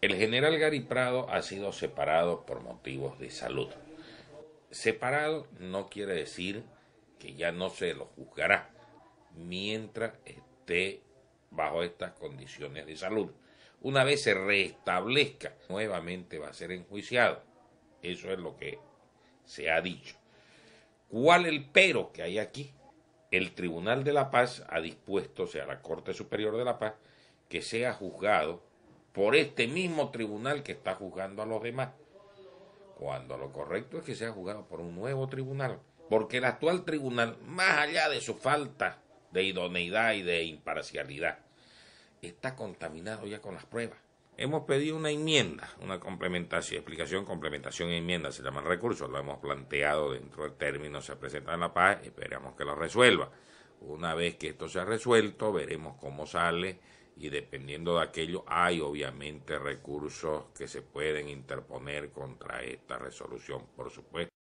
El general Gary Prado ha sido separado por motivos de salud. Separado no quiere decir que ya no se lo juzgará mientras esté bajo estas condiciones de salud. Una vez se restablezca, nuevamente va a ser enjuiciado. Eso es lo que se ha dicho. ¿Cuál el pero que hay aquí? El Tribunal de la Paz ha dispuesto, o sea, la Corte Superior de la Paz, que sea juzgado por este mismo tribunal que está juzgando a los demás, cuando lo correcto es que sea juzgado por un nuevo tribunal, porque el actual tribunal, más allá de su falta de idoneidad y de imparcialidad, está contaminado ya con las pruebas. Hemos pedido una enmienda, una complementación, explicación, complementación enmienda, se llaman recursos, lo hemos planteado dentro del término, se presenta en la paz, esperamos que lo resuelva. Una vez que esto sea resuelto, veremos cómo sale y dependiendo de aquello hay obviamente recursos que se pueden interponer contra esta resolución, por supuesto.